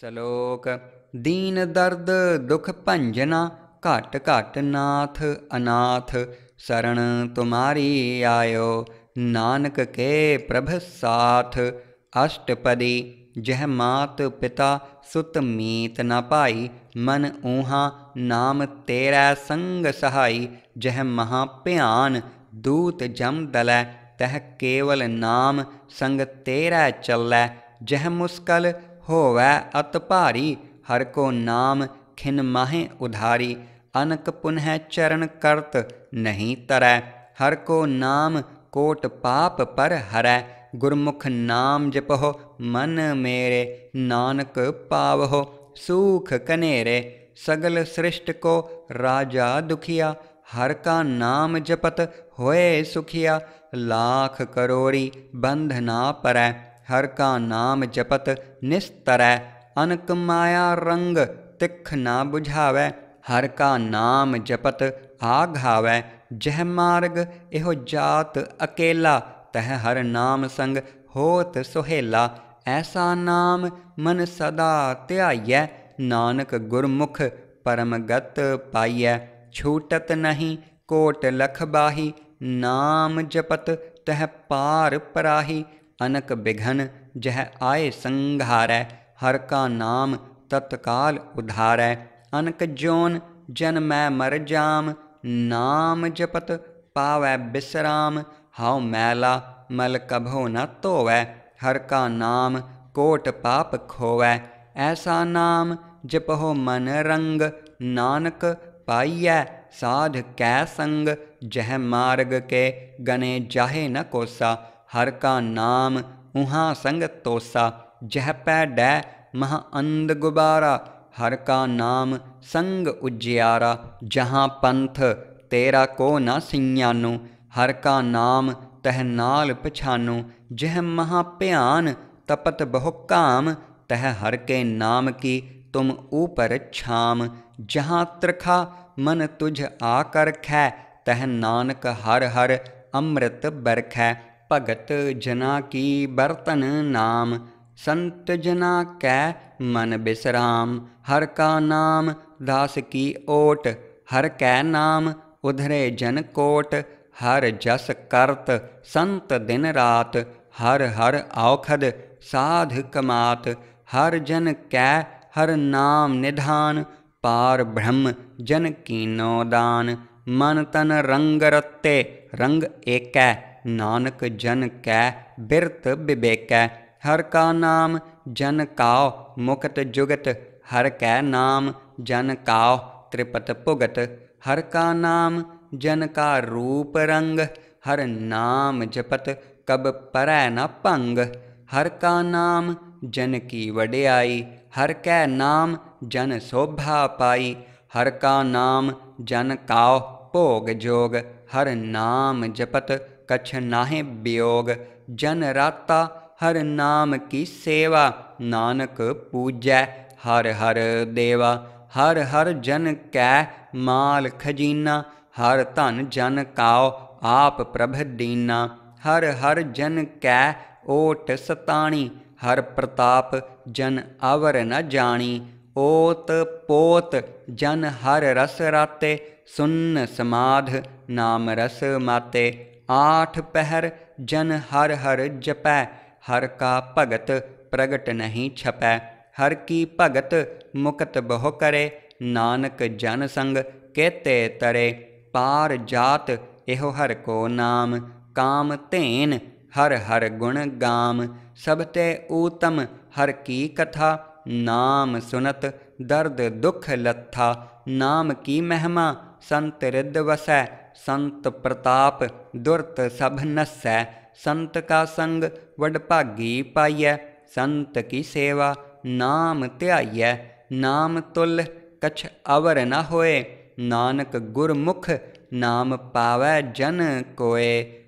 ਸ਼ਲੋਕ ਦੀਨ ਦਰਦ ਦੁਖ ਭੰਜਨਾ ਘਟ ਘਟ ਨਾਥ ਅਨਾਥ ਸਰਣ ਤੁਮਾਰੀ ਆਇਓ ਨਾਨਕ ਕੇ ਪ੍ਰਭ ਸਾਥ ਅਸ਼ਟਪਦੀ ਜਹ ਮਾਤ ਪਿਤਾ ਸੁਤ ਮੀਤ ਨ ਪਾਈ ਮਨ ਊਹਾ ਨਾਮ ਤੇਰਾ ਸੰਗ ਸਹਾਈ ਜਹ ਮਹਾ ਭਿਆਨ ਦੂਤ ਜਮ ਦਲੈ ਤਹ ਕੇਵਲ ਨਾਮ ਸੰਗ ਤੇਰਾ ਚੱਲੈ ਜਹ ਮੁਸਕਲ होवै अत भारी हर को नाम खिन माहे उधारी अनक पुनः चरण करत नहीं तरय हर को नाम कोट पाप पर हरै गुरमुख नाम जपहो मन मेरे नानक पावहो सूख कनेरे सगल सृष्ट को राजा दुखिया हर का नाम जपत होए सुखिया लाख करोड़ी बंधना परै हर का नाम जपत निस्तरै अनक माया रंग तिख ना बुझावै हर का नाम जपत आघावै जह मार्ग एहो जात अकेला तह हर नाम संग होत सुहेला ऐसा नाम मन सदा त्याइयै नानक गुरमुख परमगत पाइय छूटत नहीं कोट लख बाही नाम जपत तह पार पराही अनक बिघन जह आए संघारै हर का नाम तत्काल उधारै अनक जोन जन मैं मर जाम नाम जपत पावै बिसराम हाउ मैला मल कभो न धोवै हर का नाम कोट पाप खोवै ऐसा नाम जपहो मन रंग नानक पाइय साध कै संग जह मार्ग के गने जाहे न कोसा हर का नाम उहाँ संग तोसा जह पै डै महा अंध गुबारा हर का नाम संग उज्जियारा जहाँ पंथ तेरा को न सियानो हर का नाम तह नाल पछानो जह महा तपत बहु तह हर के नाम की तुम ऊपर छाम जहाँ त्रखा मन तुझ आकर खै तह नानक हर हर अमृत बरखै भगत जना की बर्तन नाम संत जना कै मन बिसराम हर का नाम दास की ओट हर कै नाम उधरे जन कोट हर जस करत संत दिन रात हर हर औखद साध कमात हर जन कै हर नाम निधान पार ब्रह्म जन की दान मन तन रंग रत्ते रंग एकै नानक जन कै बिरत विवेकै हर का नाम जन काओ मुकत जुगत हर कै नाम जन काओ त्रिपत भुगत हर का नाम जन का रूप रंग हर नाम जपत कब पर न भंग हर का नाम जन की वड्याई हर कै नाम जन शोभा पाई हर का नाम जन काओ भोग जोग हर नाम जपत कछ नाहे वियोग जन राता हर नाम की सेवा नानक पूजै हर हर देवा हर हर जन कै माल खजीना हर धन जन काओ आप प्रभ दीना हर हर जन कै ओट सताणी हर प्रताप जन अवर न जानी ओत पोत जन हर रस राते सुन्न समाध नाम रस माते ਆਠ ਪਹਿਰ ਜਨ ਹਰ ਹਰ ਜਪੈ ਹਰ ਕਾ ਭਗਤ ਪ੍ਰਗਟ ਨਹੀਂ ਛਪੈ ਹਰ ਕੀ ਭਗਤ ਮੁਕਤ ਬਹੁ ਕਰੇ ਨਾਨਕ ਜਨ ਸੰਗ ਕੇਤੇ ਤਰੇ ਪਾਰ ਜਾਤ ਇਹੋ ਹਰ ਕੋ ਨਾਮ ਕਾਮ ਧੇਨ ਹਰ ਹਰ ਗੁਣ ਗਾਮ ਸਭ ਤੇ ਊਤਮ ਹਰ ਕੀ ਕਥਾ ਨਾਮ ਸੁਨਤ ਦਰਦ ਦੁਖ ਲੱਥਾ ਨਾਮ ਕੀ ਮਹਿਮਾ ਸੰਤ ਰਿੱਧ ਵਸੈ ਸੰਤ ਪ੍ਰਤਾਪ ਦੁਰਤ ਸਭ ਨਸੈ ਸੰਤ ਕਾ ਸੰਗ ਵਡਭਾਗੀ ਪਾਈਐ ਸੰਤ ਕੀ ਸੇਵਾ ਨਾਮ ਧਿਆਈਐ ਨਾਮ ਤੁਲ ਕਛ ਅਵਰ ਨ ਹੋਏ ਨਾਨਕ ਗੁਰਮੁਖ ਨਾਮ ਪਾਵੈ ਜਨ ਕੋਏ